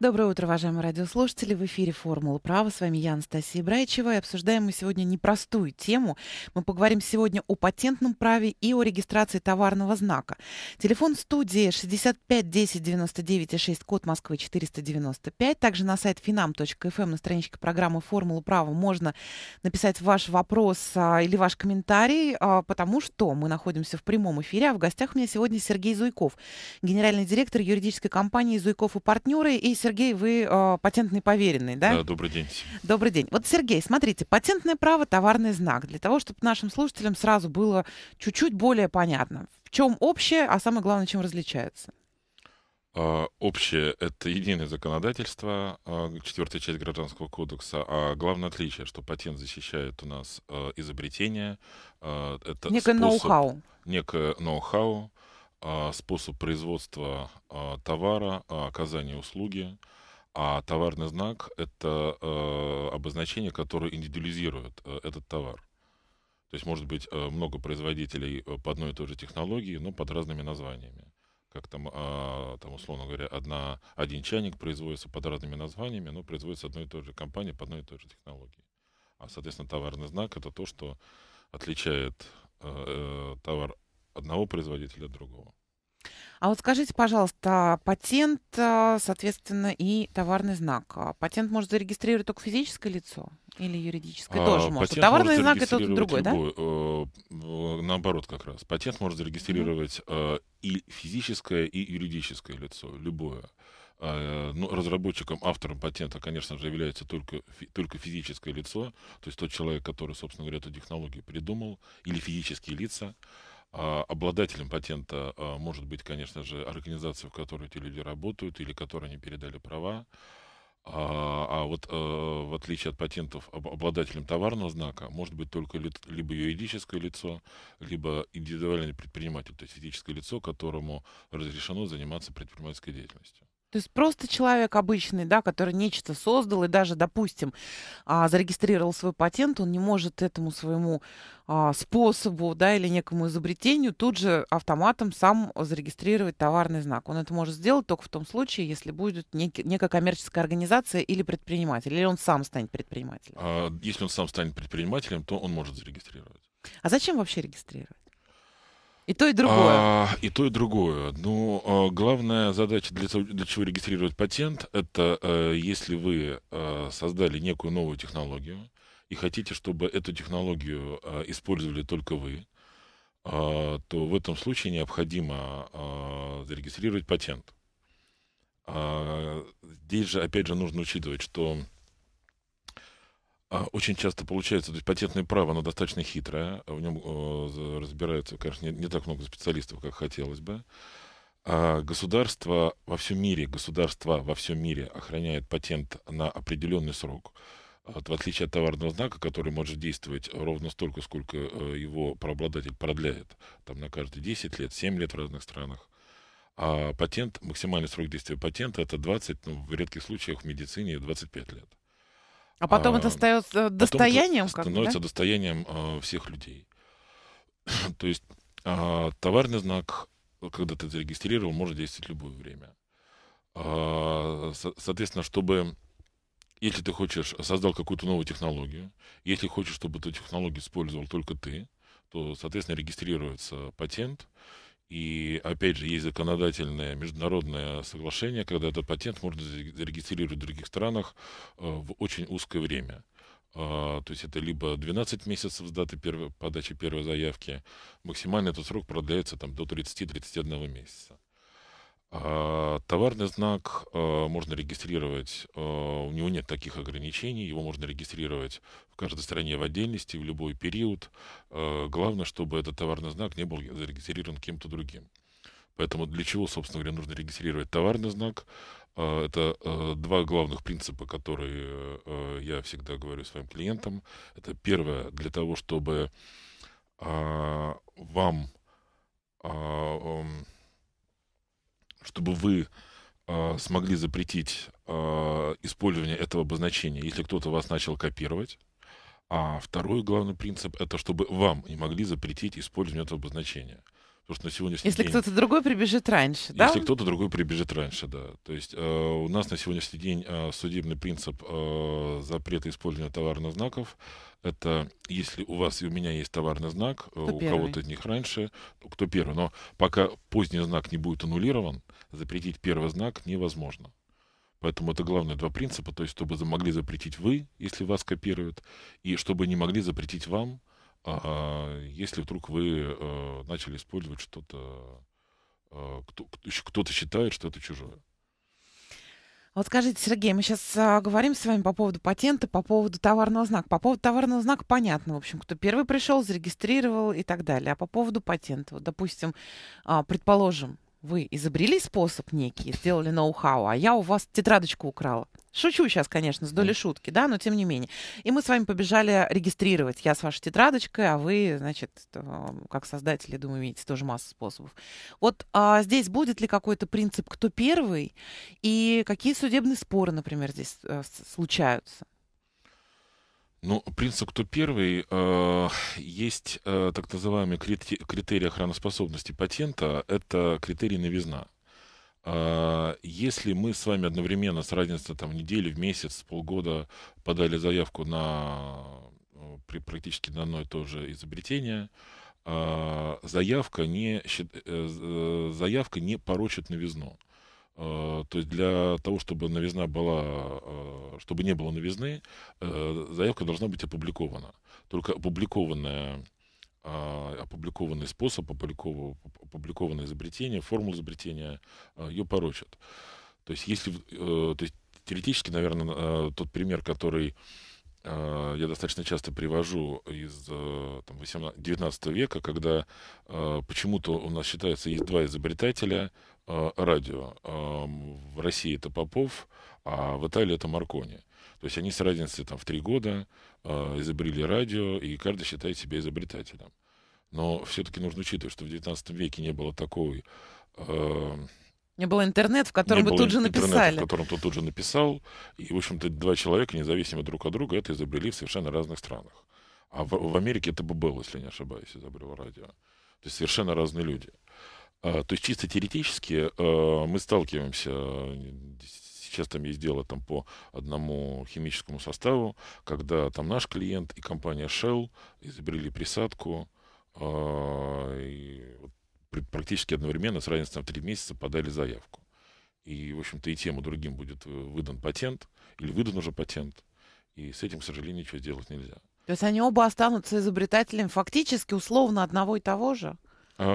Доброе утро, уважаемые радиослушатели. В эфире «Формула права». С вами я, Анастасия Брайчева. И обсуждаем мы сегодня непростую тему. Мы поговорим сегодня о патентном праве и о регистрации товарного знака. Телефон студии 65 10 99 6, код Москвы 495. Также на сайт finam.fm эм, на страничке программы «Формула права» можно написать ваш вопрос а, или ваш комментарий, а, потому что мы находимся в прямом эфире. А в гостях у меня сегодня Сергей Зуйков, генеральный директор юридической компании «Зуйков и партнеры» и Сергей, вы э, патентный поверенный, да? Да, добрый день. Добрый день. Вот, Сергей, смотрите, патентное право — товарный знак. Для того, чтобы нашим слушателям сразу было чуть-чуть более понятно, в чем общее, а самое главное, чем различается. А, общее — это единое законодательство, а, четвертая часть Гражданского кодекса, а главное отличие, что патент защищает у нас э, изобретение, а, это некое способ, ноу-хау. Некое ноу-хау, а, способ производства а, товара, а, оказания услуги, а товарный знак – это э, обозначение, которое индивидуализирует э, этот товар. То есть может быть э, много производителей по одной и той же технологии, но под разными названиями. Как там, там условно говоря, одна, один чайник производится под разными названиями, но производится одной и той же компанией по одной и той же технологии. А, соответственно, товарный знак – это то, что отличает товар одного производителя другого. А вот скажите, пожалуйста, а патент, э, соответственно, и товарный знак. А патент может зарегистрировать только физическое лицо или юридическое а, тоже может? Товарный может знак это тот другой, любой, да? Э, э, наоборот как раз. Патент может зарегистрировать mm-hmm. и физическое, и юридическое лицо, любое. А, ну, разработчиком, автором патента, конечно же, является только, только физическое лицо, то есть тот человек, который, собственно говоря, эту технологию придумал, или физические лица. А, обладателем патента а, может быть, конечно же, организация, в которой эти люди работают или которой они передали права. А, а вот э, в отличие от патентов, обладателем товарного знака может быть только либо юридическое лицо, либо индивидуальный предприниматель, то есть физическое лицо, которому разрешено заниматься предпринимательской деятельностью. То есть просто человек обычный, да, который нечто создал и даже, допустим, а, зарегистрировал свой патент, он не может этому своему а, способу, да, или некому изобретению тут же автоматом сам зарегистрировать товарный знак. Он это может сделать только в том случае, если будет некий, некая коммерческая организация или предприниматель, или он сам станет предпринимателем. А, если он сам станет предпринимателем, то он может зарегистрировать. А зачем вообще регистрировать? И то, и другое. А, и то, и другое. Ну, а, главная задача, для, для чего регистрировать патент, это а, если вы а, создали некую новую технологию и хотите, чтобы эту технологию а, использовали только вы, а, то в этом случае необходимо а, зарегистрировать патент. А, здесь же, опять же, нужно учитывать, что а, очень часто получается, то есть патентное право, оно достаточно хитрое, а в нем разбираются, конечно, не, не так много специалистов, как хотелось бы. А государство во всем мире, государство во всем мире охраняет патент на определенный срок. Вот, в отличие от товарного знака, который может действовать ровно столько, сколько э, его правообладатель продляет, там на каждые 10 лет, 7 лет в разных странах. А патент, максимальный срок действия патента это 20, ну, в редких случаях в медицине 25 лет. А потом а, это остается достоянием? Э, потом это становится да? достоянием а, всех людей. То есть а, товарный знак, когда ты зарегистрировал, может действовать любое время. А, со- соответственно, чтобы если ты хочешь, создал какую-то новую технологию, если хочешь, чтобы эту технологию использовал только ты, то, соответственно, регистрируется патент, и опять же, есть законодательное международное соглашение, когда этот патент можно зарегистрировать в других странах э, в очень узкое время. А, то есть это либо 12 месяцев с даты первой, подачи первой заявки, максимально этот срок продляется там, до 30-31 месяца. А, товарный знак а, можно регистрировать, а, у него нет таких ограничений, его можно регистрировать в каждой стране в отдельности, в любой период. главное, чтобы этот товарный знак не был зарегистрирован кем-то другим. Поэтому для чего, собственно говоря, нужно регистрировать товарный знак? Это два главных принципа, которые я всегда говорю своим клиентам. Это первое, для того, чтобы вам чтобы вы э, смогли запретить э, использование этого обозначения, если кто-то вас начал копировать. А второй главный принцип – это чтобы вам не могли запретить использование этого обозначения. Потому что на сегодняшний Если день... кто-то другой прибежит раньше, да? Если кто-то другой прибежит раньше, да. То есть э, у нас на сегодняшний день э, судебный принцип э, запрета использования товарных знаков это если у вас и у меня есть товарный знак, э, кто у кого-то из них раньше, кто первый. Но пока поздний знак не будет аннулирован, запретить первый знак невозможно. Поэтому это главные два принципа, то есть чтобы могли запретить вы, если вас копируют, и чтобы не могли запретить вам, а, если вдруг вы э, начали использовать что-то, а, кто-то считает, что это чужое. Вот скажите, Сергей, мы сейчас а, говорим с вами по поводу патента, по поводу товарного знака. По поводу товарного знака понятно, в общем, кто первый пришел, зарегистрировал и так далее. А по поводу патента, вот, допустим, а, предположим, вы изобрели способ некий, сделали ноу-хау, а я у вас тетрадочку украла. Шучу сейчас, конечно, с долей шутки, да, но тем не менее. И мы с вами побежали регистрировать. Я с вашей тетрадочкой, а вы, значит, э, как создатели, думаю, имеете тоже массу способов. Вот а здесь будет ли какой-то принцип, кто первый, и какие судебные споры, например, здесь э, случаются? Ну, принцип «кто первый» э, есть э, так называемые крит- критерии охраноспособности патента. Это критерий новизна. Э, если мы с вами одновременно с разницей там, недели в месяц, полгода подали заявку на э, при, практически на одно и то же изобретение, э, заявка, не, э, э, заявка не порочит новизну. Э, то есть для того, чтобы новизна была, э, чтобы не было новизны, э, заявка должна быть опубликована. Только опубликованная а, опубликованный способ, опубликованное изобретение, формула изобретения ее порочат. То есть, если, то есть, теоретически, наверное, тот пример, который я достаточно часто привожу из там, 18, 19 века, когда почему-то у нас считается, есть два изобретателя – Э, радио. Эм, в России это Попов, а в Италии это Маркони. То есть они с разницей там, в три года э, изобрели радио, и каждый считает себя изобретателем. Но все-таки нужно учитывать, что в 19 веке не было такой... Э, не было интернет, в котором бы тут же написали. в котором ты тут же написал. И, в общем-то, два человека, независимо друг от друга, это изобрели в совершенно разных странах. А в, в Америке это бы было, если не ошибаюсь, изобрел радио. То есть совершенно разные люди. А, то есть чисто теоретически а, мы сталкиваемся, сейчас там есть дело там, по одному химическому составу, когда там наш клиент и компания Shell изобрели присадку, а, и практически одновременно, с разницей в три месяца, подали заявку. И, в общем-то, и тем, и другим будет э, выдан патент, или выдан уже патент, и с этим, к сожалению, ничего сделать нельзя. То есть они оба останутся изобретателями фактически условно одного и того же? А,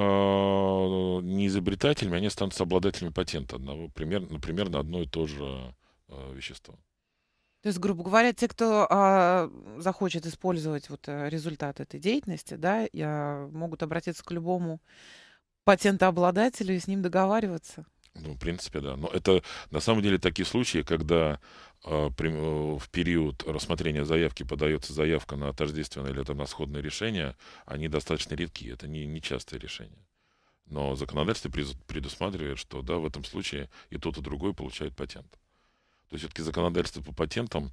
не изобретателями, они останутся обладателями патента одного, примерно, например, на одно и то же а, вещество. То есть, грубо говоря, те, кто а, захочет использовать вот э, результат этой деятельности, да, я, могут обратиться к любому патентообладателю и с ним договариваться. Ну, в принципе, да. Но это на самом деле такие случаи, когда а, э, в период рассмотрения заявки подается заявка на тождественное или там, на сходное решение, они достаточно редки, это не, не частое решение. Но законодательство предусматривает, что да, в этом случае и тот, и другой получают патент. То есть все-таки законодательство по патентам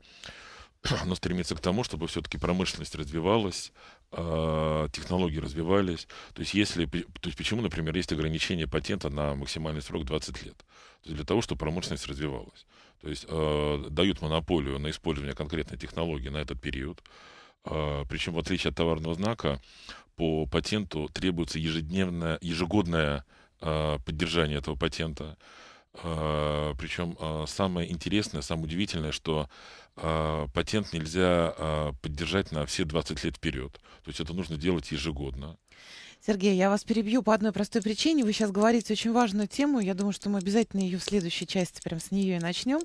оно стремится к тому, чтобы все-таки промышленность развивалась, а, технологии развивались. То есть, если, то есть почему, например, есть ограничение патента на максимальный срок 20 лет? То есть для того, чтобы промышленность развивалась. То есть э, дают монополию на использование конкретной технологии на этот период. Э, а, причем, в отличие от товарного знака, по патенту требуется ежедневное, ежегодное э, поддержание этого патента. Причем самое интересное, самое удивительное, что а, патент нельзя а, поддержать на все 20 лет вперед. То есть это нужно делать ежегодно. Сергей, я вас перебью по одной простой причине. Вы сейчас говорите очень важную тему. Я думаю, что мы обязательно ее в следующей части прям с нее и начнем.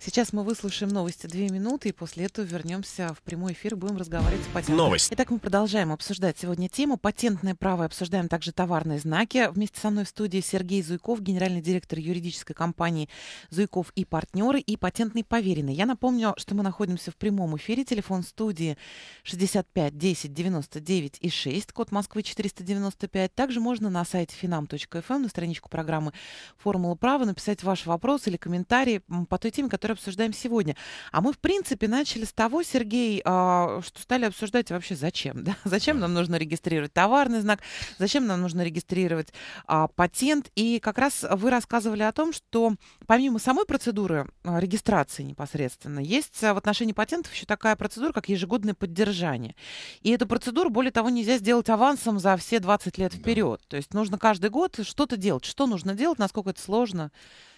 Сейчас мы выслушаем новости две минуты, и после этого вернемся в прямой эфир, будем разговаривать по теме. Новость. Итак, мы продолжаем обсуждать сегодня тему патентное право, обсуждаем также товарные знаки. Вместе со мной в студии Сергей Зуйков, генеральный директор юридической компании Зуйков и партнеры и патентный поверенный. Я напомню, что мы находимся в прямом эфире. Телефон студии 65 10 99 и 6, код Москвы 490 95. Также можно на сайте finam.fm, эм, на страничку программы «Формула права» написать ваш вопрос или комментарий по той теме, которую обсуждаем сегодня. А мы, в принципе, начали с того, Сергей, а, что стали обсуждать вообще зачем. Да? Зачем нам нужно регистрировать товарный знак, зачем нам нужно регистрировать а, патент. И как раз вы рассказывали о том, что помимо самой процедуры а, регистрации непосредственно, есть в отношении патентов еще такая процедура, как ежегодное поддержание. И эту процедуру, более того, нельзя сделать авансом за все 20 лет вперед. Да. То есть нужно каждый год что-то делать. Что нужно делать, насколько это сложно?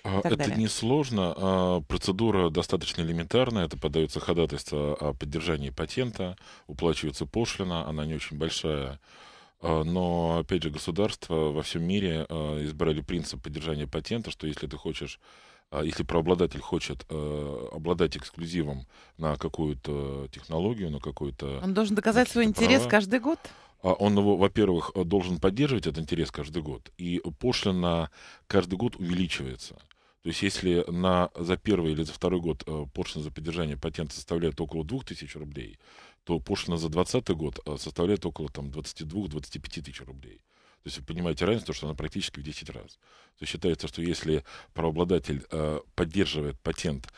А, это далее. не сложно. А, процедура достаточно элементарная. Это подается ходатайство о поддержании патента, уплачивается пошлина, она не очень большая. А, но, опять же, государства во всем мире а, избрали принцип поддержания патента, что если ты хочешь, если правообладатель хочет обладать эксклюзивом на какую-то технологию, на какую-то... Он должен доказать свой интерес права, каждый год? А он его, во-первых, э, должен поддерживать этот интерес каждый год, и пошлина каждый год увеличивается. То есть если на, за первый или за второй год э, пошлина за поддержание патента составляет около 2000 рублей, то пошлина за 2020 год э, составляет около там, 22-25 тысяч рублей. То есть вы понимаете разницу, что она практически в 10 раз. То есть считается, что если правообладатель э, поддерживает патент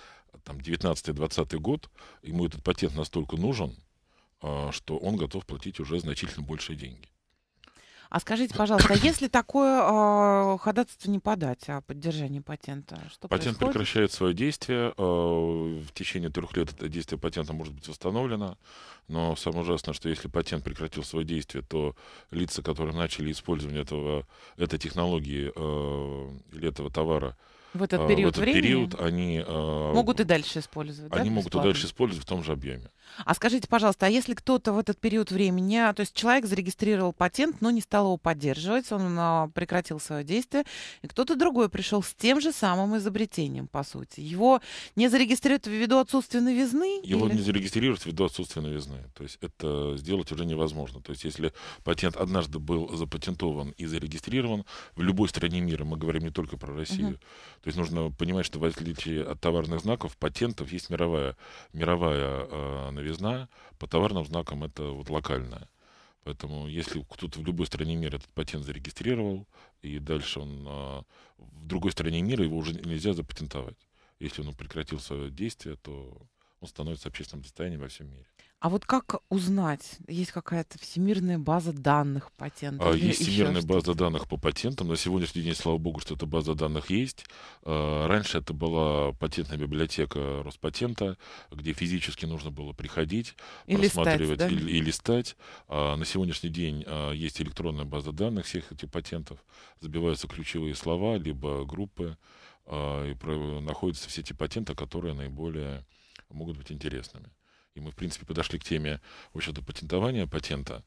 там, 19-20 год, ему этот патент настолько нужен, а, что он готов платить уже значительно большие деньги. А скажите, пожалуйста, а если такое э, ходатайство не подать о поддержании патента, что Патент происходит? прекращает свое действие. Э, а, в течение трех лет это действие патента может быть восстановлено. Но самое ужасное, что если патент прекратил свое действие, то лица, которые начали использование этого, этой технологии э, или этого товара, в этот период, в этот времени они э, могут и дальше использовать. Они да, могут и дальше использовать в том же объеме. А скажите, пожалуйста, а если кто-то в этот период времени, а, то есть человек зарегистрировал патент, но не стал его поддерживать, он а, прекратил свое действие, и кто-то другой пришел с тем же самым изобретением, по сути. Его не зарегистрируют ввиду отсутствия новизны? Его или... не зарегистрируют ввиду отсутствия новизны. То есть это сделать уже невозможно. То есть если патент однажды был запатентован и зарегистрирован, в любой стране мира, мы говорим не только про Россию, угу. то есть нужно понимать, что в отличие от товарных знаков, патентов есть мировая, мировая э, новизна, по товарным знакам это вот локальная. Поэтому если кто-то в любой стране мира этот патент зарегистрировал, и дальше он а, в другой стране мира его уже нельзя запатентовать. Если он прекратил свое действие, то он становится общественным достоянием во всем мире. А вот как узнать, есть какая-то всемирная база данных патентов? А, есть всемирная база данных по патентам. На сегодняшний день, слава богу, что эта база данных есть. А, раньше это была патентная библиотека Роспатента, где физически нужно было приходить, и просматривать листать, да? и, и листать. А, на сегодняшний день а, есть электронная база данных всех этих патентов. Забиваются ключевые слова, либо группы, а, и находятся все эти патенты, которые наиболее могут быть интересными и мы, в принципе, подошли к теме, в общем-то, патентования патента,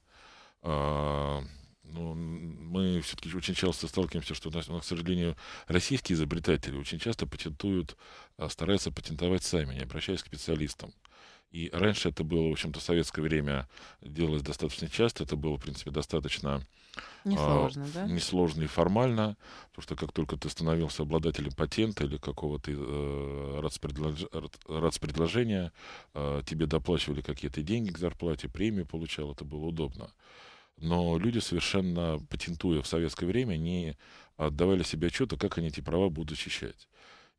а, ну, мы все-таки очень часто сталкиваемся, что у нас, у нас, к сожалению, российские изобретатели очень часто патентуют, а, стараются патентовать сами, не обращаясь к специалистам. И раньше это было, в общем-то, в советское время делалось достаточно часто. Это было, в принципе, достаточно а, несложно, а, да? несложно и формально. Потому что как только ты становился обладателем патента или какого-то э, рацпредлож... рацпредложения, э, а, тебе доплачивали какие-то деньги к зарплате, премию получал, это было удобно. Но люди, совершенно патентуя в советское время, не отдавали себе отчета, как они эти права будут защищать.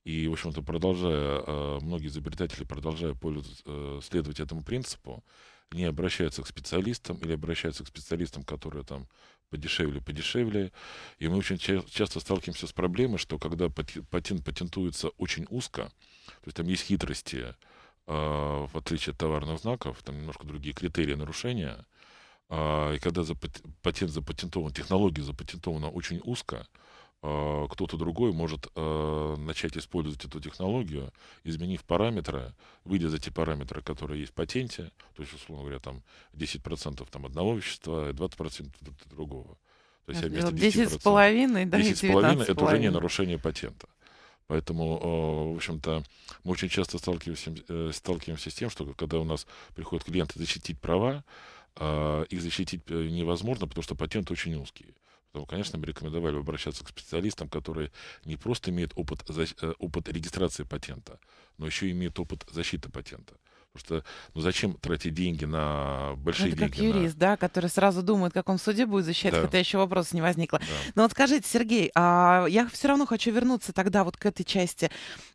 И, в общем-то, продолжая, э, многие изобретатели, продолжая пользоваться, э, следовать этому принципу, не обращаются к специалистам или обращаются к специалистам, которые там подешевле, подешевле. И мы очень ча- часто сталкиваемся с проблемой, что когда патент патентуется очень узко, то есть там есть хитрости, э, в отличие от товарных знаков, там немножко другие критерии нарушения, э, и когда запат- патент запатентован, технология запатентована очень узко, Э, кто-то другой может э, начать использовать эту технологию, изменив параметры, выйдя за те параметры, которые есть в патенте, то есть, условно говоря, там 10% там одного вещества и 20% другого. То есть, вместо 10 с половиной, да, 10 с половиной, это уже не нарушение патента. Поэтому, э, в общем-то, мы очень часто сталкиваемся, сталкиваемся с тем, что когда у нас приходят клиенты защитить права, их защитить невозможно, потому что патенты очень узкие то, ну, конечно, мы рекомендовали обращаться к специалистам, которые не просто имеют опыт, э, опыт регистрации патента, но еще имеют опыт защиты патента. Потому что ну зачем тратить деньги на большие ну, это деньги? Как юрист, на... да, который сразу думает, как он в суде будет защищать, да. хотя еще вопроса не возникло. Да. Но вот скажите, Сергей, а, я все равно хочу вернуться тогда вот к этой части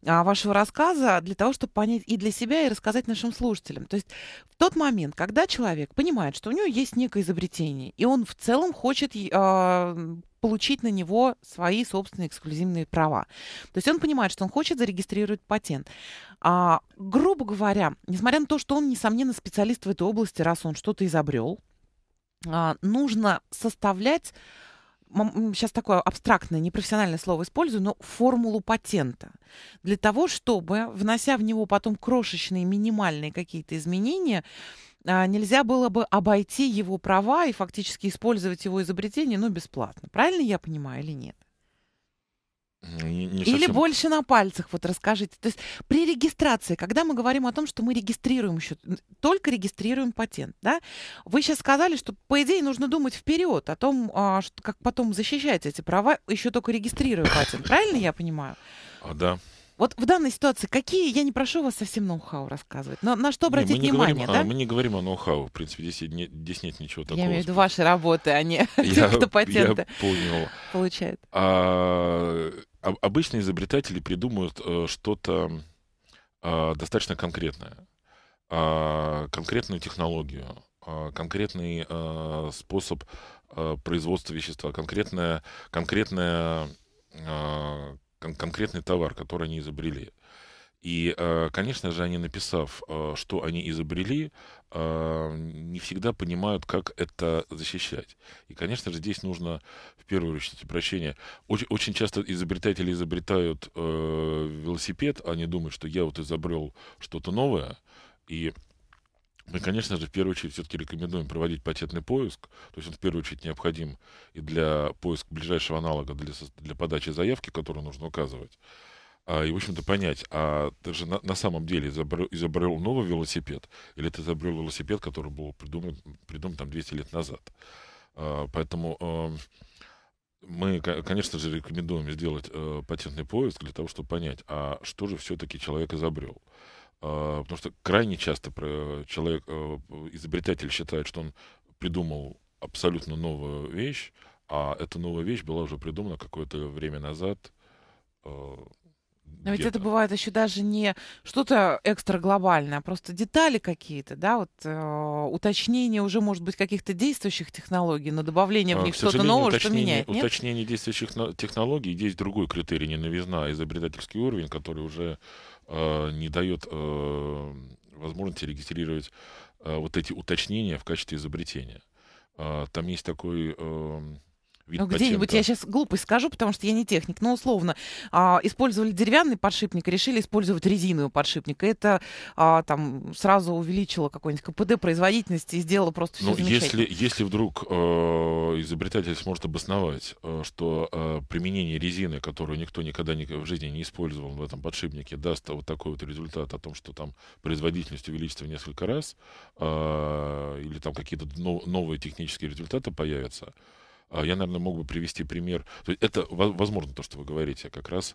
а, вашего рассказа для того, чтобы понять и для себя, и рассказать нашим слушателям. То есть в тот момент, когда человек понимает, что у него есть некое изобретение, и он в целом хочет а, получить на него свои собственные эксклюзивные права. То есть он понимает, что он хочет зарегистрировать патент. А, грубо говоря, несмотря на то, что он, несомненно, специалист в этой области, раз он что-то изобрел, а, нужно составлять сейчас такое абстрактное, непрофессиональное слово использую, но формулу патента. Для того, чтобы, внося в него потом крошечные, минимальные какие-то изменения, а, нельзя было бы обойти его права и фактически использовать его изобретение, ну, бесплатно. Правильно я понимаю или нет? Не, Или совсем. больше на пальцах, вот расскажите. То есть при регистрации, когда мы говорим о том, что мы регистрируем еще, только регистрируем патент, да, вы сейчас сказали, что, по идее, нужно думать вперед о том, а, что, как потом защищать эти права, еще только регистрируя патент. Правильно я понимаю? А, да. Вот в данной ситуации какие, я не прошу вас совсем ноу-хау рассказывать, но на что обратить не, мы не внимание, говорим, да? А, мы не говорим о ноу-хау, в принципе, здесь, не, здесь нет ничего такого. Я имею в виду ваши работы, а не я, кто патенты получает. А, обычно изобретатели придумывают э, что-то э, достаточно конкретное, э, конкретную технологию, э, конкретный э, способ э, производства вещества, конкретное, конкретное, э, кон- конкретный товар, который они изобрели. И, конечно же, они, написав, э, что они изобрели, а, не всегда понимают, как это защищать. И, конечно же, здесь нужно в первую очередь обращение. Очень, очень часто изобретатели изобретают э, велосипед, они а думают, что я вот изобрел что-то новое, и мы, конечно же, в первую очередь все-таки рекомендуем проводить патентный поиск. То есть он в первую очередь необходим и для поиска ближайшего аналога для, для подачи заявки, которую нужно указывать. А, и, в общем-то, понять, а ты же на, на самом деле изобрел, изобрел новый велосипед, или ты изобрел велосипед, который был придуман, придуман там 200 лет назад. А, поэтому... Эм, мы, конечно же, рекомендуем сделать э, патентный поиск для того, чтобы понять, а что же все-таки человек изобрел. А, потому что крайне часто человек, э, изобретатель считает, что он придумал абсолютно новую вещь, а эта новая вещь была уже придумана какое-то время назад. Э, но ведь это бывает еще даже не что-то экстраглобальное, а просто детали какие-то, да, вот э, уточнение уже, может быть, каких-то действующих технологий, но добавление в а, них что-то новое, что меняет. Нет? Уточнение действующих технологий есть другой критерий, не а изобретательский уровень, который уже э, не дает э, возможности регистрировать э, вот эти уточнения в качестве изобретения. Э, там есть такой. Э, ну Где-нибудь я сейчас глупость скажу, потому что я не техник, но условно а, использовали деревянный подшипник, и решили использовать резиновый подшипник. это а, там сразу увеличило какой-нибудь КПД производительности и сделало просто все ну, Если, если вдруг э, изобретатель сможет обосновать, э, что э, применение резины, которую никто никогда ни, в жизни не использовал в этом подшипнике, даст вот такой вот результат о том, что там производительность увеличится в несколько раз, э, или там какие-то нов, новые технические результаты появятся, а, я, наверное, мог бы привести пример. это возможно то, что вы говорите а как раз.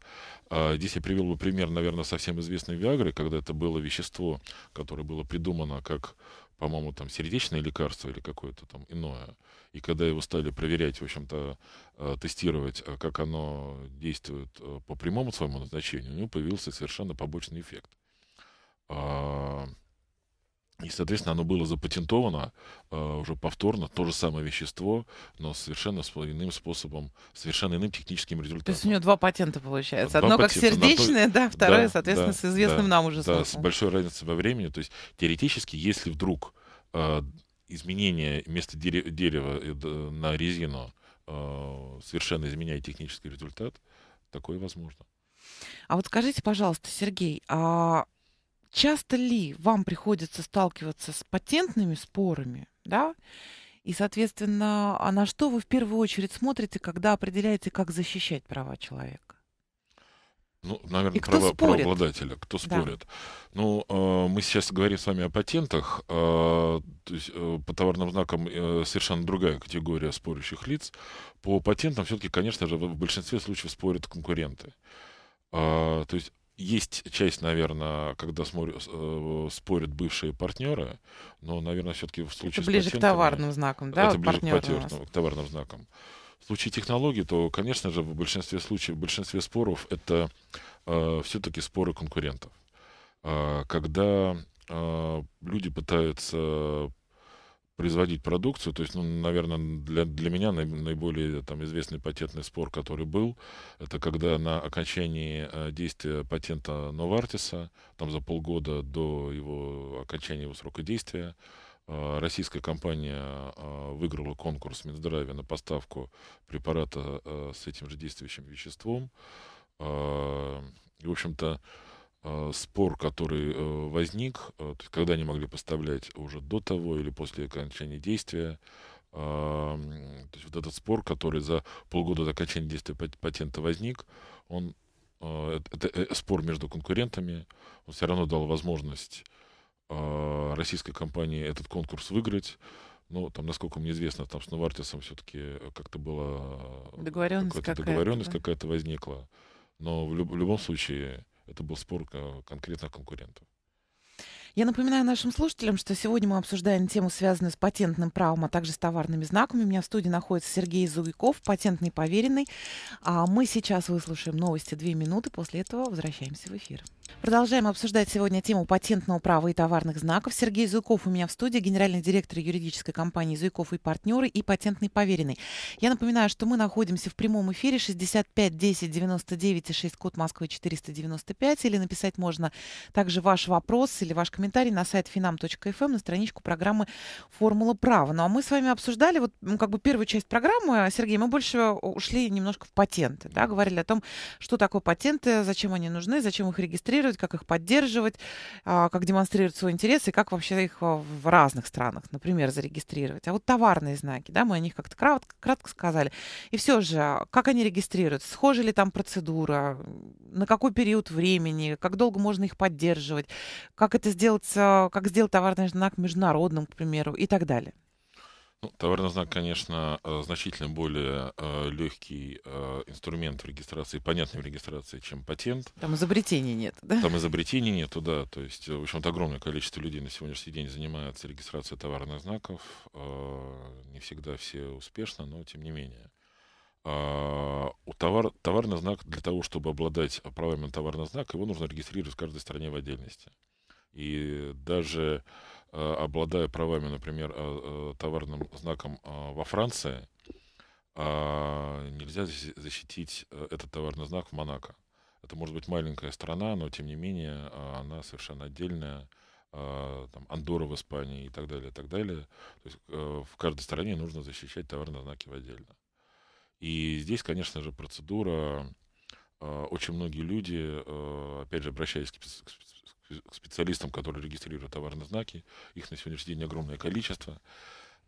А, здесь я привел бы пример, наверное, совсем известной Виагры, когда это было вещество, которое было придумано как по-моему, там сердечное лекарство или какое-то там иное. И когда его стали проверять, в общем-то, тестировать, как оно действует по прямому своему назначению, у него появился совершенно побочный эффект. И, соответственно, оно было запатентовано э, уже повторно, то же самое вещество, но совершенно с иным способом, совершенно иным техническим результатом. То есть у него два патента получается. Одно патента, как сердечное, да, да второе, да, соответственно, да, с известным да, нам уже Да, с большой разницей во времени. То есть теоретически, если вдруг э, изменение места дерева, э, дерева на резину э, совершенно изменяет технический результат, такое возможно. А вот скажите, пожалуйста, Сергей, а часто ли вам приходится сталкиваться с патентными спорами, да? И, соответственно, а на что вы в первую очередь смотрите, когда определяете, как защищать права человека? Ну, наверное, права спорит? правообладателя, кто спорит. Да. Ну, э, мы сейчас говорим с вами о патентах. Э, то есть, э, по товарным знакам э, совершенно другая категория спорящих лиц. По патентам все-таки, конечно же, в большинстве случаев спорят конкуренты. Э, то есть есть часть, наверное, когда смотрят, э, спорят бывшие партнеры, но, наверное, все-таки в случае это ближе с к товарным знакам, да? Это вот ближе к, партнерам, к товарным знакам. В случае технологий, то, конечно же, в большинстве случаев, в большинстве споров это э, все-таки споры конкурентов. Э, когда а, люди пытаются производить продукцию. То есть, ну, наверное, для, для меня наиболее там, известный патентный спор, который был, это когда на окончании э, действия патента Новартиса, там за полгода до его окончания его срока действия, э, российская компания э, выиграла конкурс в Минздраве на поставку препарата с этим же действующим веществом. И, в общем-то, Э, спор, который э, возник, э, то есть когда они могли поставлять уже до того или после окончания действия, эм, то есть вот этот спор, который за полгода до окончания действия патента возник, он это спор между конкурентами, он все равно дал возможность российской компании этот конкурс выиграть. Ну, там, насколько мне известно, там с Новартисом все-таки как-то была договоренность какая-то, какая договоренность какая-то возникла. Но в, люб- в любом случае, это был спор конкретных конкурентов. Я напоминаю нашим слушателям, что сегодня мы обсуждаем тему, связанную с патентным правом, а также с товарными знаками. У меня в студии находится Сергей Зуйков, патентный поверенный. А мы сейчас выслушаем новости две минуты, после этого возвращаемся в эфир. Продолжаем обсуждать сегодня тему патентного права и товарных знаков. Сергей Зуйков у меня в студии, генеральный директор юридической компании «Зуйков и партнеры» и патентный поверенный. Я напоминаю, что мы находимся в прямом эфире 65 10 99 и 6, код Москвы 495. Или написать можно также ваш вопрос или ваш комментарий на сайт finam.fm эм, на страничку программы «Формула права». Ну а мы с вами обсуждали вот ну, как бы первую часть программы, а, Сергей, мы больше э, ушли немножко в патенты, да, говорили о том, что такое патенты, зачем они нужны, зачем их регистрировать, демонстрировать, как их поддерживать, а, как демонстрировать свой интерес и как вообще их а, в разных странах, например, зарегистрировать. А вот товарные знаки, да, мы о них как-то кратко сказали. И все же, а, как они регистрируются, схожа ли там процедура, на какой период времени, как долго можно их поддерживать, как это сделать, как сделать товарный знак международным, к примеру, и так далее. Ну, товарный знак, конечно, э, значительно более э, легкий э, инструмент в регистрации, понятный в регистрации, чем патент. Там изобретений нет, да? Там изобретений нет, да. То есть, в общем-то, огромное количество людей на сегодняшний день занимаются регистрацией товарных знаков. Не всегда все успешно, но тем не менее. У товар, товарный знак, для того, чтобы обладать правами на товарный знак, его нужно регистрировать в каждой стране в отдельности. И даже Э, обладая правами, например, э, э, товарным знаком во Франции, а, нельзя защитить этот товарный знак в Монако. Это может быть маленькая страна, но тем не менее а, она совершенно отдельная. А, там, Андорра в Испании и так далее, и так далее. То есть в каждой стране нужно защищать товарные знаки в отдельно. И здесь, конечно же, процедура. Очень многие люди, опять же, обращаясь к к специалистам, которые регистрируют товарные знаки. Их на сегодняшний день огромное количество.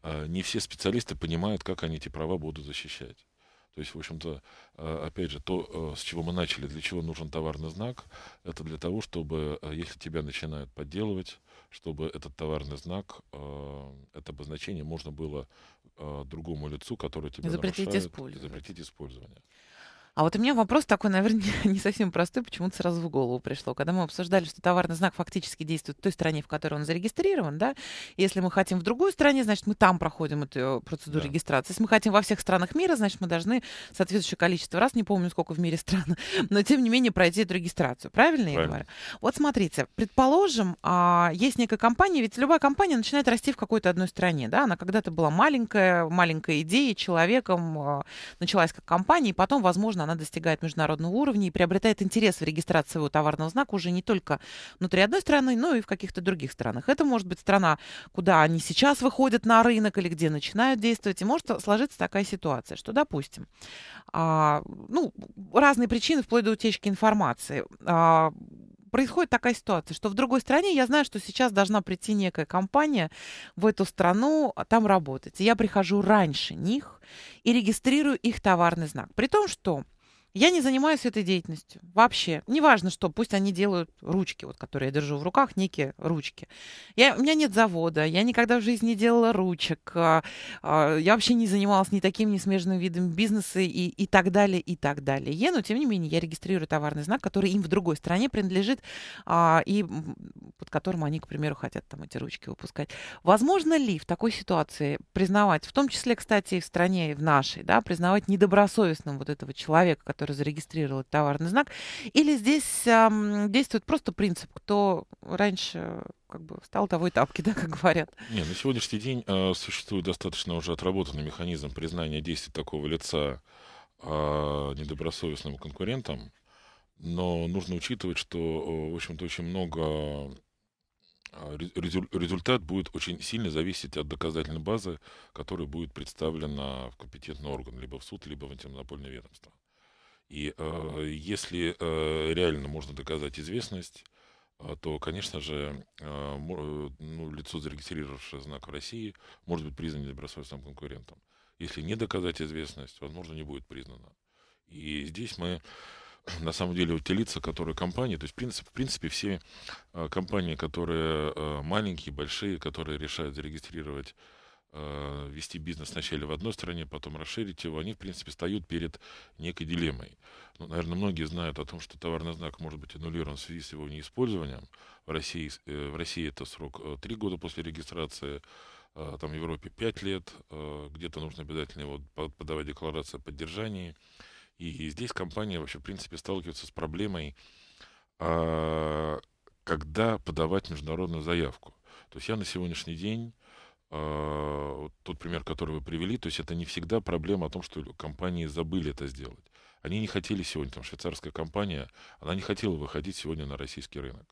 А, не все специалисты понимают, как они эти права будут защищать. То есть, в общем-то, а, опять же, то, а, с чего мы начали, для чего нужен товарный знак, это для того, чтобы, если тебя начинают подделывать, чтобы этот товарный знак, это обозначение можно было другому лицу, который тебя запретить нарушает, запретить использование. А вот у меня вопрос такой, наверное, не совсем простой, почему-то сразу в голову пришло. Когда мы обсуждали, что товарный знак фактически действует в той стране, в которой он зарегистрирован, да, если мы хотим в другую стране, значит, мы там проходим эту процедуру да. регистрации. Если мы хотим во всех странах мира, значит, мы должны соответствующее количество раз, не помню, сколько в мире стран, но тем не менее пройти эту регистрацию. Правильно, Правильно. я говорю? Вот смотрите, предположим, а, есть некая компания, ведь любая компания начинает расти в какой-то одной стране, да, она когда-то была маленькая, маленькая идея человеком, а, началась как компания, и потом, возможно, она достигает международного уровня и приобретает интерес в регистрации своего товарного знака уже не только внутри одной страны, но и в каких-то других странах. Это может быть страна, куда они сейчас выходят на рынок или где начинают действовать. И может сложиться такая ситуация, что, допустим, а, ну, разные причины, вплоть до утечки информации. А, происходит такая ситуация, что в другой стране я знаю, что сейчас должна прийти некая компания в эту страну, а, там работать. И я прихожу раньше них и регистрирую их товарный знак. При том, что я не занимаюсь этой деятельностью вообще. Неважно что, пусть они делают ручки, вот, которые я держу в руках, некие ручки. Я, у меня нет завода, я никогда в жизни не делала ручек, а, а, я вообще не занималась ни таким, ни смежным видом бизнеса и, и так далее, и так далее. Я, но тем не менее, я регистрирую товарный знак, который им в другой стране принадлежит а, и под которым они, к примеру, хотят там эти ручки выпускать. Возможно ли в такой ситуации признавать, в том числе, кстати, и в стране, и в нашей, да, признавать недобросовестным вот этого человека, который который зарегистрировал товарный знак? Или здесь эм, действует просто принцип, кто раньше как бы встал того и да, как говорят. Не, на сегодняшний день э, существует достаточно уже отработанный механизм признания действий такого лица э, недобросовестным конкурентом, но нужно учитывать, что, э, в общем-то, очень много а, результат будет очень сильно зависеть от доказательной базы, которая будет представлена в компетентный орган, либо в суд, либо в антимонопольное ведомство. И э, если э, реально можно доказать известность, э, то, конечно же, э, ну, лицо, зарегистрировавшее знак в России, может быть признано недобросовестным конкурентом. Если не доказать известность, возможно, не будет признано. И здесь мы на самом деле вот те лица, которые компании, то есть в принципе, в принципе все э, компании, которые э, маленькие, большие, которые решают зарегистрировать Э, вести бизнес сначала в одной стране, потом расширить его, они, в принципе, стоят перед некой дилеммой. Ну, наверное, многие знают о том, что товарный знак может быть аннулирован в связи с его неиспользованием. В России, э, в России это срок э, 3 года после регистрации, а там в Европе 5 лет, э, где-то нужно обязательно его подавать декларацию о поддержании. И, здесь компания вообще, в принципе, сталкивается с проблемой, а, когда подавать международную заявку. То есть я на сегодняшний день а, тот пример, который вы привели, то есть это не всегда проблема о том, что компании забыли это сделать. Они не хотели сегодня, там швейцарская компания, она не хотела выходить сегодня на российский рынок.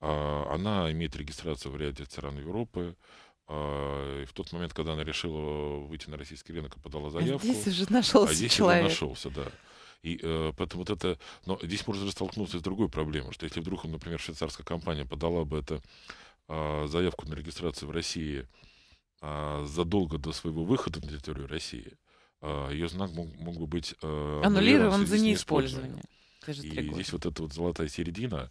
А, она имеет регистрацию в ряде стран Европы, а, и в тот момент, когда она решила выйти на российский рынок и подала заявку... здесь уже нашелся а здесь человек. Уже нашелся, да. И э, поэтому вот это... Но здесь можно же столкнуться с другой проблемой, что если вдруг, например, швейцарская компания подала бы это э, заявку на регистрацию в России, э, а, задолго до своего выхода на территорию России, а, ее знак мог, мог бы быть а, аннулирован за неиспользование. И здесь вот эта вот золотая середина,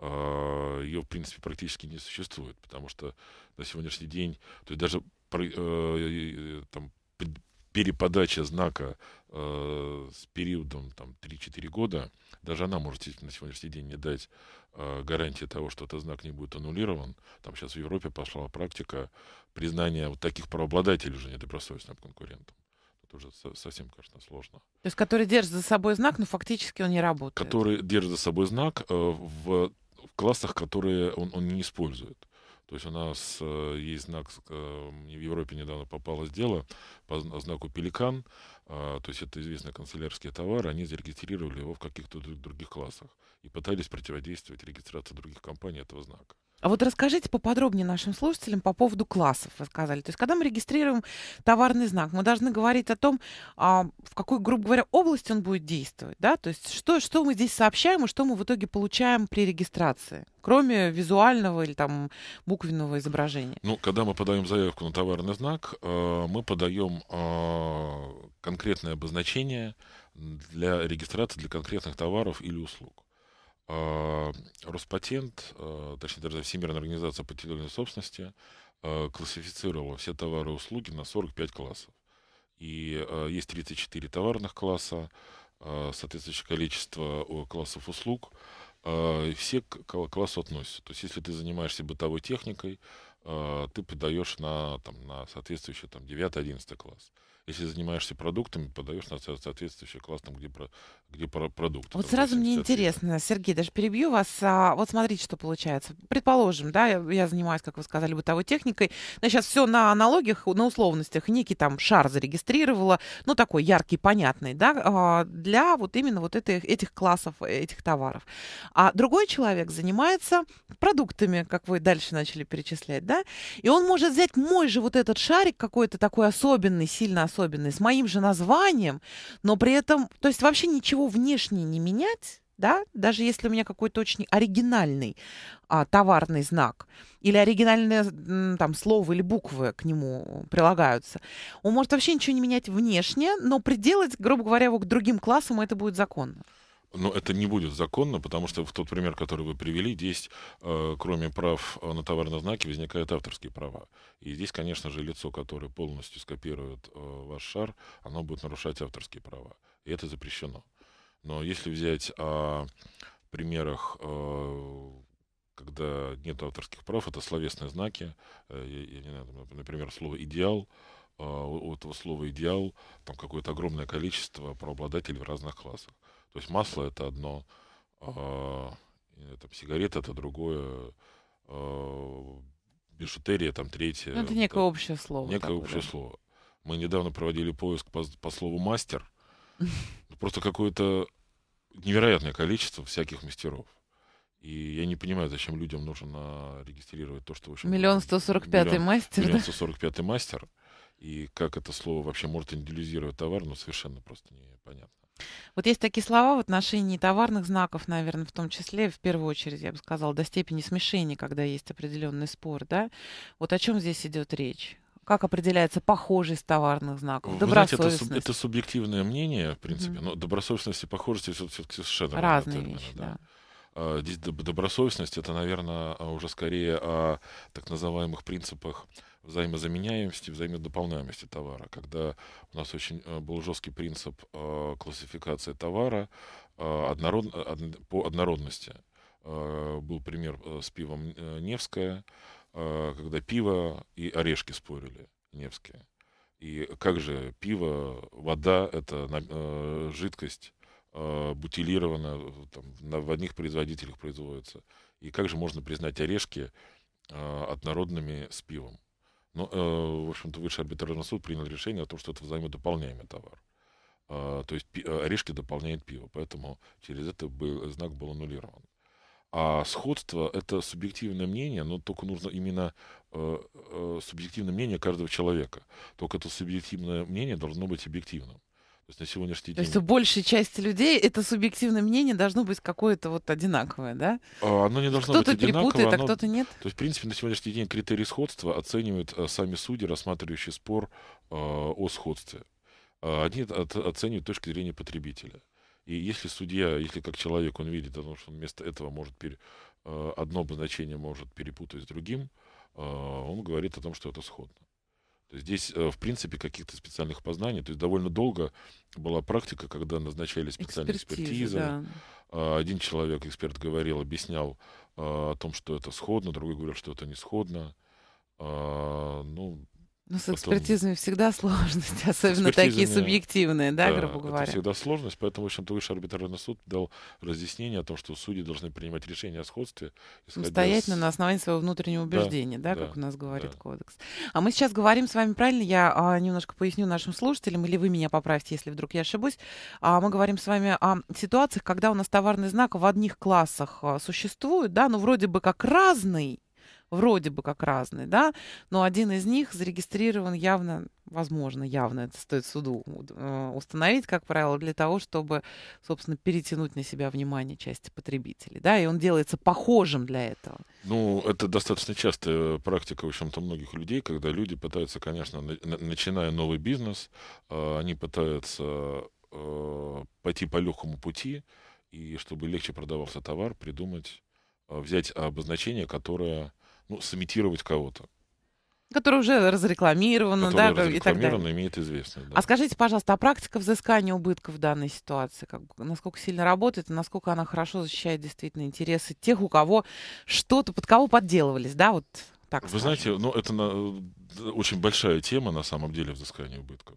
ее, в принципе, практически не существует, потому что на сегодняшний день, то есть даже э, там, переподача знака с периодом там, 3-4 года – даже она может на сегодняшний день не дать э, гарантии того, что этот знак не будет аннулирован. Там сейчас в Европе пошла практика признания вот таких правообладателей уже недобросовестным конкурентом. Это уже совсем, конечно, сложно. То есть, который держит за собой знак, но фактически он не работает. Который держит за собой знак э, в, в классах, которые он, он не использует. То есть у нас э, есть знак, э, в Европе недавно попалось дело по знаку «Пеликан», а, то есть это известные канцелярские товары, они зарегистрировали его в каких-то других классах и пытались противодействовать регистрации других компаний этого знака. А вот расскажите поподробнее нашим слушателям по поводу классов, вы сказали. То есть, когда мы регистрируем товарный знак, мы должны говорить о том, а, в какой, грубо говоря, области он будет действовать, да? То есть, что, что мы здесь сообщаем и что мы в итоге получаем при регистрации, кроме визуального или там буквенного изображения? Ну, когда мы подаем заявку на товарный знак, э, мы подаем э, конкретное обозначение для регистрации для конкретных товаров или услуг. А, Роспатент, а, точнее даже Всемирная организация по интеллектуальной собственности, а, классифицировала все товары и услуги на 45 классов. И э, есть 34 товарных класса, соответствующее количество классов услуг, все к, классу относятся. То есть если ты занимаешься бытовой техникой, ты подаешь на, там, на соответствующий там, 9-11 класс если занимаешься продуктами, подаешь на соответствующий класс, там, где, про, где про продукт. Вот сразу мне интересно, Сергей, даже перебью вас. А, вот смотрите, что получается. Предположим, да, я, я занимаюсь, как вы сказали, бытовой техникой. Но ну, сейчас все на аналогиях, на условностях. Некий там шар зарегистрировала, ну, такой яркий, понятный, да, а, для вот именно вот этих, этих классов, этих товаров. А другой человек занимается продуктами, как вы дальше начали перечислять, да, и он может взять мой же вот этот шарик какой-то такой особенный, сильно особенный, особенный, с моим же названием, но при этом, то есть вообще ничего внешне не менять, да, даже если у меня какой-то очень оригинальный а, товарный знак или оригинальные там слово или буквы к нему прилагаются, он может вообще ничего не менять внешне, но приделать, грубо говоря, его к другим классам это будет законно. Но это не будет законно, потому что в тот пример, который вы привели, здесь, э, кроме прав э, на товарные знаки, возникают авторские права. И здесь, конечно же, лицо, которое полностью скопирует э, ваш шар, оно будет нарушать авторские права. И это запрещено. Но если взять о примерах, э, когда нет авторских прав, это словесные знаки, э, я, я не знаю, например, слово «идеал», э, у этого слова «идеал» там какое-то огромное количество правообладателей в разных классах. То есть масло это одно, а, э, там, сигареты это другое, э, бижутерия там третье. Ну, это некое там, общее слово. Некое такое, общее да? слово. Мы недавно проводили поиск по, по слову мастер. Ну, просто какое-то невероятное количество всяких мастеров. И я не понимаю, зачем людям нужно регистрировать то, что... В общем, миллион сто сорок пятый мастер, Миллион сто сорок пятый мастер. И как это слово вообще может индивидуализировать товар, ну, совершенно просто непонятно. Вот есть такие слова в отношении товарных знаков, наверное, в том числе, в первую очередь, я бы сказала, до степени смешения, когда есть определенный спор, да? Вот о чем здесь идет речь? Как определяется похожесть товарных знаков? Вы добросовестность. Знаете, это, это субъективное мнение, в принципе, mm. но добросовестность и похожесть все-таки совершенно разные термины, вещи. Да. Да. А, здесь добросовестность это, наверное, а, уже скорее о так называемых принципах взаимозаменяемости, взаимодополняемости товара, когда у нас очень э, был жесткий принцип э, классификации товара э, однород, по однородности. Был пример с пивом Невское, когда пиво и орешки спорили Невские. И как же пиво, вода — это жидкость, бутилирована, там, в одних производителях производится. И как же можно признать орешки однородными с пивом? Но, э, в общем-то, высший арбитражный суд принял решение о том, что это взаимодополняемый товар. Э, то есть пи, э, орешки дополняют пиво, поэтому через это был, э, знак был аннулирован. А сходство — это субъективное мнение, но только нужно именно э, э, субъективное мнение каждого человека. Только это субъективное мнение должно быть объективным. То есть на сегодняшний день... То есть у большей части людей это субъективное мнение должно быть какое-то вот одинаковое, да? А, оно не должно кто-то быть одинаковое. Кто-то перепутает, а оно... а кто-то нет. То есть, в принципе, на сегодняшний день критерии сходства оценивают э, сами судьи, рассматривающие спор э, о сходстве. Э, Они от оценивают с точки зрения потребителя. И если судья, если как человек он видит, потому что он вместо этого может пере... Э, одно обозначение может перепутать с другим, он говорит о том, что это сходно. Здесь, э, в принципе, каких-то специальных познаний. То есть довольно долго была практика, когда назначали специальные экспертизы. Да. А, один человек, эксперт, говорил, объяснял э, о том, что это сходно, другой говорил, что это не сходно. А, ну, ну, с экспертизами потом... всегда сложности, особенно такие субъективные, да, да грубо говоря. Это всегда сложность, поэтому, в общем-то, высший арбитражный суд дал разъяснение о том, что судьи должны принимать решения о сходстве. Самостоятельно, с... на основании своего внутреннего убеждения, да, да, да как у нас говорит да. кодекс. А мы сейчас говорим с вами, правильно, я а, немножко поясню нашим слушателям, или вы меня поправьте, если вдруг я ошибусь. А, мы говорим с вами о ситуациях, когда у нас товарный знак в одних классах а, существует, да, но ну, вроде бы как разный, вроде бы как разные, да, но один из них зарегистрирован явно, возможно, явно, это стоит суду э, установить, как правило, для того, чтобы, собственно, перетянуть на себя внимание части потребителей, да, и он делается похожим для этого. Ну, это достаточно частая практика, в общем-то, многих людей, когда люди пытаются, конечно, на начиная новый бизнес, э, они пытаются э, пойти по легкому пути, и чтобы легче продавался товар, придумать, взять обозначение, которое ну, сымитировать кого-то. Который уже разрекламирован, который да, и так далее. имеет известность. Да. А скажите, пожалуйста, а практика взыскания убытков в данной ситуации, как, насколько сильно работает, насколько она хорошо защищает действительно интересы тех, у кого что-то, под кого подделывались, да, вот так Вы скажем. знаете, ну, это на, очень большая тема, на самом деле, взыскания убытков.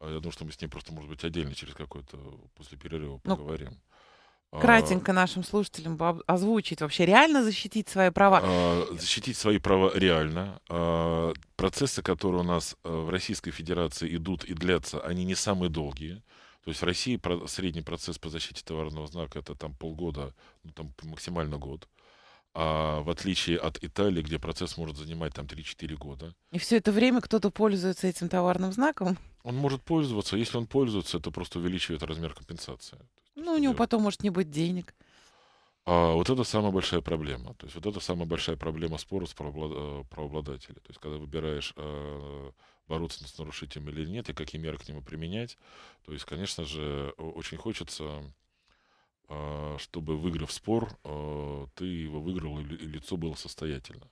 А я думаю, что мы с ним просто, может быть, отдельно через какое то после перерыва ну, поговорим. А, кратенько нашим слушателям озвучить вообще? Реально защитить свои права? А, защитить свои права реально. А, процессы, которые у нас э, в Российской Федерации идут и длятся, они не самые долгие. То есть в России средний процесс по защите товарного знака это там полгода, ну, там максимально год. А в отличие от Италии, где процесс может занимать там 3-4 года. И все это время кто-то пользуется этим товарным знаком? Он может пользоваться. Если он пользуется, это просто увеличивает размер компенсации. Ну, у него потом может не быть денег. А вот это самая большая проблема. То есть вот это самая большая проблема спора с э, правообладателем. То есть когда выбираешь э, бороться с нарушителем или нет, и какие меры к нему применять, то есть, конечно же, очень хочется, э, чтобы, выиграв спор, ты его выиграл и лицо было состоятельно.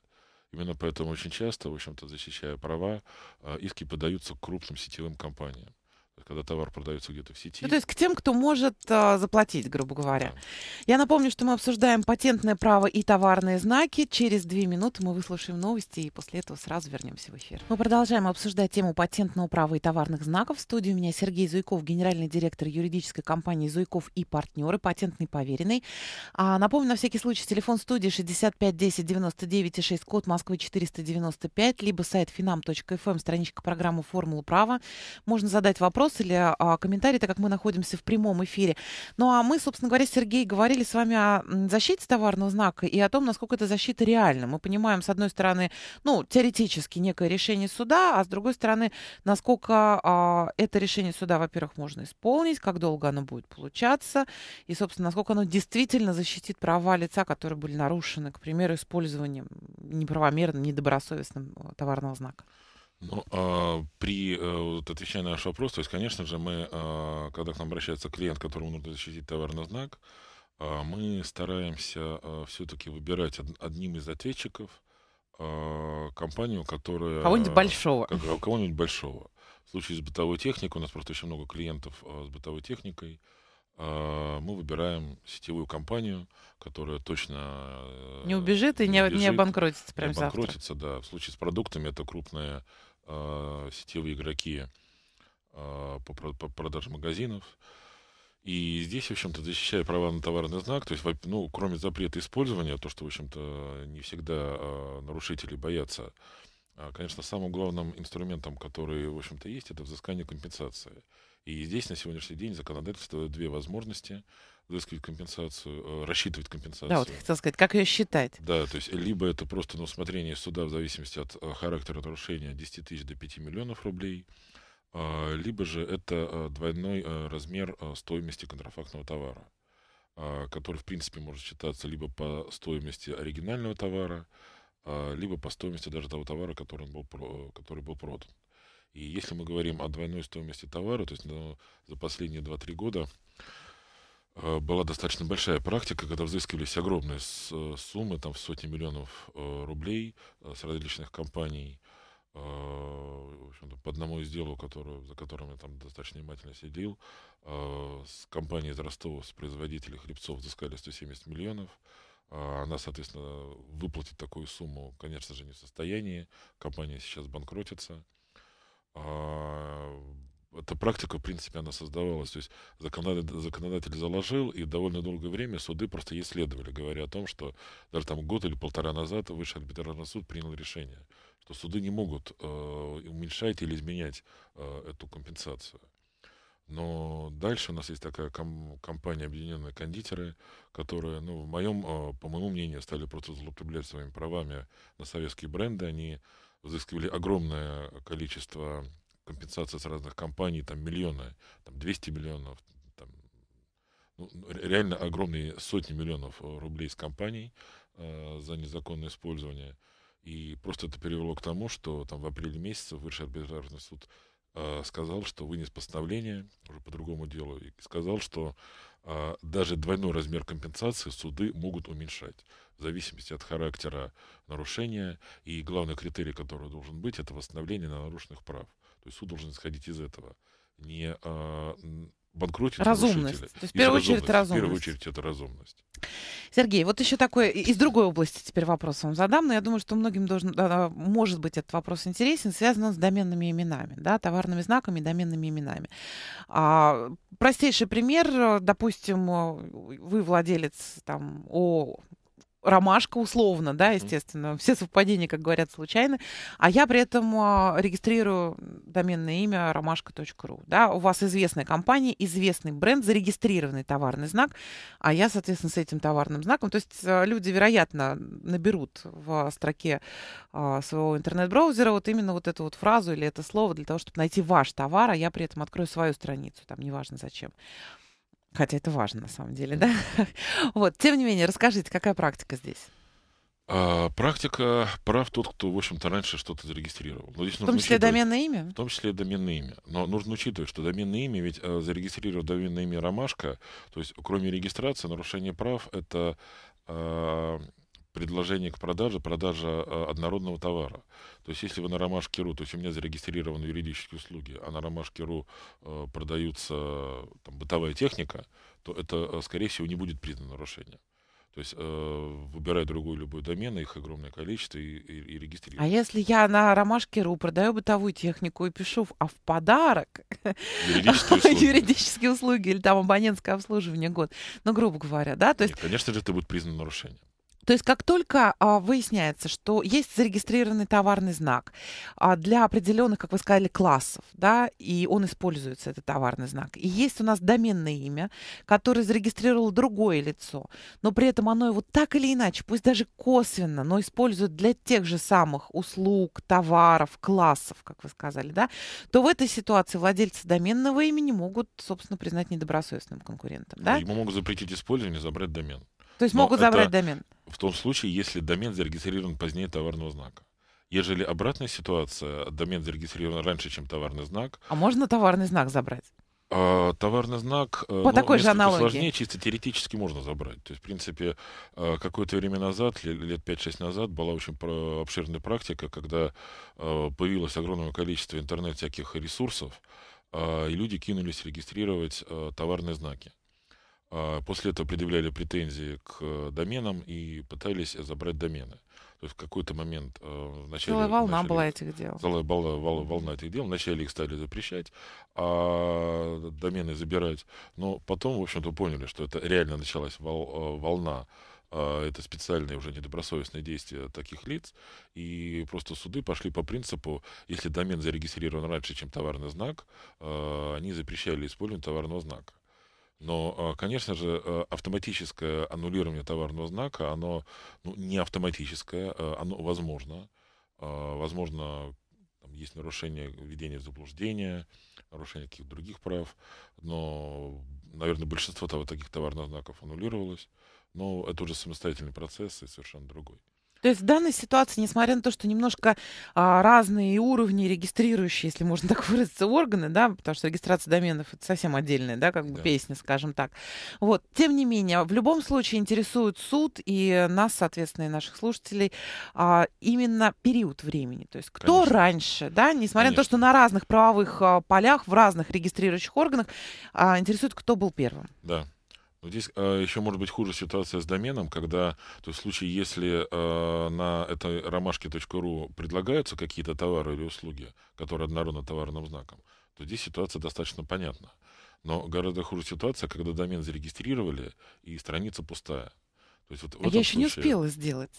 Именно поэтому очень часто, в общем-то, защищая права, иски подаются крупным сетевым компаниям когда товар продается где-то в сети. Ну, то есть к тем, кто может э, заплатить, грубо говоря. Да. Я напомню, что мы обсуждаем патентное право и товарные знаки. Через две минуты мы выслушаем новости и после этого сразу вернемся в эфир. Мы продолжаем обсуждать тему патентного права и товарных знаков. В студии у меня Сергей Зуйков, генеральный директор юридической компании Зуйков и партнеры, патентный поверенный. А, напомню, на всякий случай, телефон студии 65 10 99 и 6, код Москвы 495, либо сайт finam.fm, эм, страничка программы «Формула права». Можно задать вопрос присылали а, комментарии, так как мы находимся в прямом эфире. Ну а мы, собственно говоря, Сергей, говорили с вами о защите товарного знака и о том, насколько эта защита реальна. Мы понимаем, с одной стороны, ну, теоретически некое решение суда, а с другой стороны, насколько а, это решение суда, во-первых, можно исполнить, как долго оно будет получаться, и, собственно, насколько оно действительно защитит права лица, которые были нарушены, к примеру, использованием неправомерным, недобросовестным э, товарного знака. Ну, а, при, э, вот, отвечая на ваш вопрос, то есть, конечно же, мы, а, когда к нам обращается клиент, которому нужно защитить товарный знак, а, мы стараемся а, все-таки выбирать одним из ответчиков компанию, которая... Кого-нибудь большого. Как, кого-нибудь большого. В случае с бытовой техникой, у нас просто очень много клиентов с бытовой техникой, мы выбираем сетевую компанию, которая точно... Не убежит и не, убежит, не обанкротится прямо не обанкротится, завтра. да. В случае с продуктами это крупная э, сетевые игроки э, по, по продаже магазинов. И здесь, в общем-то, защищая права на товарный знак, то есть, ну, кроме запрета использования, то, что, в общем-то, не всегда э, нарушители боятся, э, конечно, самым главным инструментом, который, в общем-то, есть, это взыскание компенсации. И здесь на сегодняшний день законодательство две возможности – взыскивать компенсацию, э, рассчитывать компенсацию. Да, вот хотел сказать, как ее считать? Да, то есть либо это просто на ну, усмотрение суда в зависимости от э, характера нарушения от 10 тысяч до 5 миллионов рублей, а, либо же это э, двойной размер стоимости контрафактного товара, а, который, в принципе, может считаться либо по стоимости оригинального товара, а, либо по стоимости даже того товара, который был, который был продан. И если мы говорим о двойной стоимости товара, то есть ну, за последние 2-3 года Э, была достаточно большая практика, когда взыскивались огромные э, суммы, там в сотни миллионов э, рублей с различных компаний, в общем-то, по одному из дел, которую, за которым я там достаточно внимательно сидел, с компании из Ростова, с производителей хлебцов взыскали 170 миллионов, а она, соответственно, выплатить такую сумму, конечно же, не в состоянии. Компания сейчас банкротится. А, эта практика, в принципе, она создавалась. То есть законодатель, законодатель заложил, и довольно долгое время суды просто исследовали говоря о том, что даже там год или полтора назад высший арбитражный суд принял решение, что суды не могут э, уменьшать или изменять э, эту компенсацию. Но дальше у нас есть такая ком- компания «Объединенные кондитеры», которые, ну, в моем, э, по моему мнению, стали просто злоупотреблять своими правами на советские бренды. Они взыскивали огромное количество компенсация с разных компаний, там миллионы, там 200 миллионов, там, ну, ну реально огромные сотни миллионов э, рублей с компаний э, за незаконное использование. И просто это привело к тому, что там в апреле месяце высший арбитражный суд э, сказал, что вынес постановление уже по другому делу и сказал, что э, даже двойной размер компенсации суды могут уменьшать в зависимости от характера нарушения. И главный критерий, который должен быть, это восстановление на нарушенных прав. То есть суд должен исходить из этого. Не а, банкротит разумность. То есть, в первую очередь, разумность. В первую очередь, это разумность. Сергей, вот еще такой из другой области теперь вопрос вам задам, но я думаю, что многим должен, может быть этот вопрос интересен, связан он с доменными именами, да, товарными знаками и доменными именами. А, простейший пример, допустим, вы владелец там ООО, ромашка условно, да, естественно, все совпадения, как говорят, случайны, а я при этом а, регистрирую доменное имя ромашка.ру, да, у вас известная компания, известный бренд, зарегистрированный товарный знак, а я, соответственно, с этим товарным знаком, то есть а, люди, вероятно, наберут в строке а, своего интернет-браузера вот именно вот эту вот фразу или это слово для того, чтобы найти ваш товар, а я при этом открою свою страницу, там, неважно зачем. Хотя это важно, на самом деле, да? Вот, тем не менее, расскажите, какая практика здесь? А, практика прав тот, кто, в общем-то, раньше что-то зарегистрировал. Но здесь в том числе учитывать, доменное имя? В том числе доменное имя. Но нужно учитывать, что доменное имя, ведь а, э, зарегистрировав доменное имя «Ромашка», то есть кроме регистрации, нарушение прав — это а, предложение к продаже, продажа э, однородного товара. То есть, если вы на Ромашке.ру, то есть у меня зарегистрированы юридические услуги, а на Ромашке.ру э, продаются там, бытовая техника, то это, э, скорее всего, не будет признано нарушением. То есть э, выбирай другой любой домен, их огромное количество и, и, и регистрируй. А если я на Ромашке.ру продаю бытовую технику и пишу, а в подарок юридические услуги, или там абонентское обслуживание год, ну грубо говоря, да, то есть. Конечно же, это будет признано нарушением. То есть как только а, выясняется, что есть зарегистрированный товарный знак а, для определенных, как вы сказали, классов, да, и он используется, этот товарный знак, и есть у нас доменное имя, которое зарегистрировало другое лицо, но при этом оно его так или иначе, пусть даже косвенно, но использует для тех же самых услуг, товаров, классов, как вы сказали, да, то в этой ситуации владельцы доменного имени могут, собственно, признать недобросовестным конкурентом, да? Ему могут запретить использование, забрать домен. То есть но могут это... забрать домен в том случае, если домен зарегистрирован позднее товарного знака. Ежели обратная ситуация, домен зарегистрирован раньше, чем товарный знак. А можно товарный знак забрать? А, товарный знак э, По ну, такой же аналогии. сложнее, чисто теоретически можно забрать. То есть, в принципе, э, какое-то время назад, лет 5-6 назад, была очень обширная практика, когда э, появилось огромное количество интернет всяких ресурсов, и люди кинулись регистрировать товарные знаки. А, после этого предъявляли претензии к э, доменам и пытались забрать домены. То есть в какой-то момент... Э, в начале целая волна начали, была этих дел. Целая волна, волна, волна этих дел. Вначале их стали запрещать, а домены забирать. Но потом, в общем-то, поняли, что это реально началась вол, э, волна а, это специальные уже недобросовестные действия таких лиц, и просто суды пошли по принципу, если домен зарегистрирован раньше, чем товарный знак, они запрещали использование товарного знака. Но, а, конечно же, э, автоматическое аннулирование товарного знака, оно ну, не автоматическое, а, оно возможно. А, возможно, там есть нарушение введения в заблуждение, нарушение каких-то других прав, но, наверное, большинство того, таких товарных знаков аннулировалось, но это уже самостоятельный процесс и совершенно другой. То есть в данной ситуации, несмотря на то, что немножко а, разные уровни регистрирующие, если можно так выразиться, органы, да, потому что регистрация доменов это совсем отдельная, да, как бы да. песня, скажем так. Вот, тем не менее, в любом случае интересует суд и нас, соответственно, и наших слушателей а, именно период времени. То есть кто Конечно. раньше, да, несмотря Конечно. на то, что на разных правовых а, полях, в разных регистрирующих органах а, интересует, кто был первым. Да. Но ну, здесь э, еще может быть хуже ситуация с доменом, когда, то есть в случае, если э, на этой ромашке.ру предлагаются какие-то товары или услуги, которые однородны товарным знаком, то здесь ситуация достаточно понятна. Но гораздо хуже ситуация, когда домен зарегистрировали, и страница пустая. То есть вот а я еще случае... не успела сделать.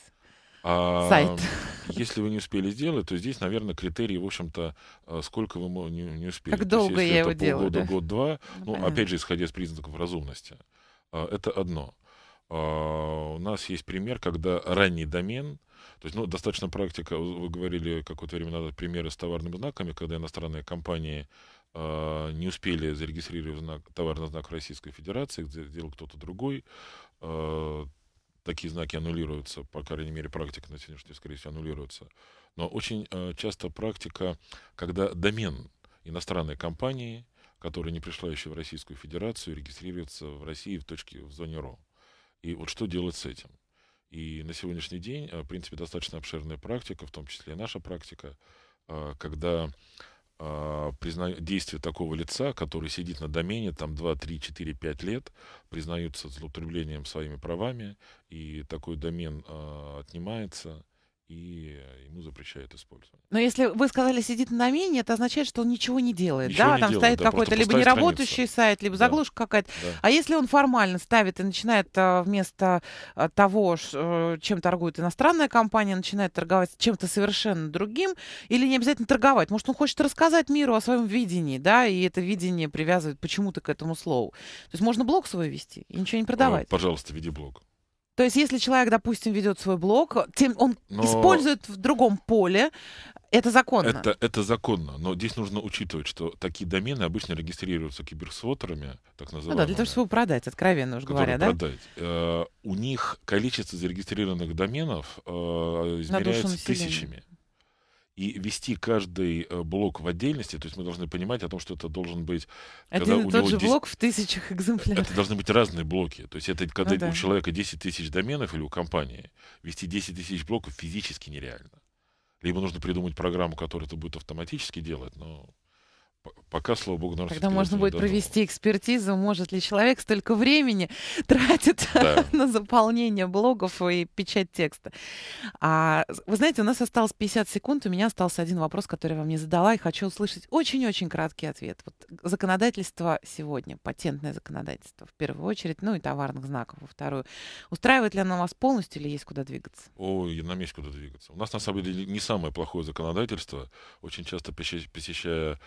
А, сайт. Если вы не успели сделать, то здесь, наверное, критерии, в общем-то, э, сколько вы не, не успели. Как долго есть, я его полгода, делаю? Да? Год-два. Ну, ну опять же, исходя из признаков разумности. А, это одно. А, у нас есть пример, когда ранний домен, то есть, ну, достаточно практика, вы говорили какое-то время назад примеры с товарными знаками, когда иностранные компании а, не успели зарегистрировать знак, товарный знак в Российской Федерации, сделал кто-то другой, такие знаки аннулируются, по крайней мере, практика на сегодняшний день, скорее всего, аннулируется. Но очень часто практика, когда домен иностранной компании которая не пришла еще в Российскую Федерацию, регистрируется в России в точке в зоне РО. И вот что делать с этим? И на сегодняшний день, э, в принципе, достаточно обширная практика, в том числе и наша практика, э, когда э, призна... действия такого лица, который сидит на домене там 2, 3, 4, 5 лет, признаются злоупотреблением своими правами, и такой домен отнимается, и ему запрещают использование. Но если вы сказали сидит на домене, это означает, что он ничего не делает, ничего да? Не Там делает, стоит да, какой-то либо неработающий страница. сайт, либо заглушка да. какая-то. Да. А если он формально ставит и начинает э, вместо э, того, э, чем торгует иностранная компания, начинает торговать чем-то совершенно другим, или не обязательно торговать, может, он хочет рассказать миру о своем видении, да, и это видение привязывает почему-то к этому слову. То есть можно блог свой вести и ничего не продавать. Пожалуйста, веди блог. То есть, если человек, допустим, ведет свой блог, тем он но... использует в другом поле, это законно. Это, это законно, но здесь нужно учитывать, что такие домены обычно регистрируются киберсвотерами, так называемыми. Ну да, для того, чтобы продать, откровенно уж говоря, да? продать. Э, у них количество зарегистрированных доменов э, измеряется тысячами и вести каждый э, блок в отдельности, то есть мы должны понимать о том, что это должен быть... Один и тот же 10... блок в тысячах экземпляров. Это должны быть разные блоки. То есть это ну когда ну, да. у человека 10 тысяч доменов или у компании, вести 10 тысяч блоков физически нереально. Либо нужно придумать программу, которая это будет автоматически делать, но Пока, слава богу, нам Тогда можно будет провести экспертизу, может ли человек столько времени тратит да. на заполнение блогов и печать текста. А, вы знаете, у нас осталось 50 секунд, у меня остался один вопрос, который я вам не задала, и хочу услышать очень-очень краткий ответ. Вот законодательство сегодня, патентное законодательство, в первую очередь, ну и товарных знаков во вторую, устраивает ли оно вас полностью или есть куда двигаться? Ой, нам есть куда двигаться. У нас, на самом деле, не самое плохое законодательство. Очень часто посещая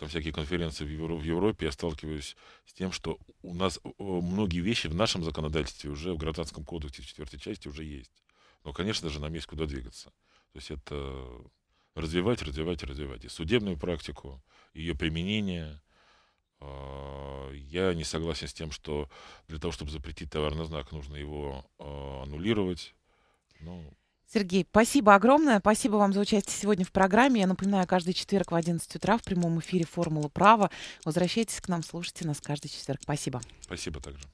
там всякие конференции в, Евро, в Европе, я сталкиваюсь с тем, что у нас многие вещи в нашем законодательстве уже в Гражданском кодексе в четвертой части уже есть. Но, конечно же, нам есть куда двигаться. То есть это развивать, развивать, развивать. И судебную практику, ее применение. А, я не согласен с тем, что для того, чтобы запретить товарный знак, нужно его а, аннулировать. Ну, Сергей, спасибо огромное. Спасибо вам за участие сегодня в программе. Я напоминаю, каждый четверг в 11 утра в прямом эфире «Формула права». Возвращайтесь к нам, слушайте нас каждый четверг. Спасибо. Спасибо также.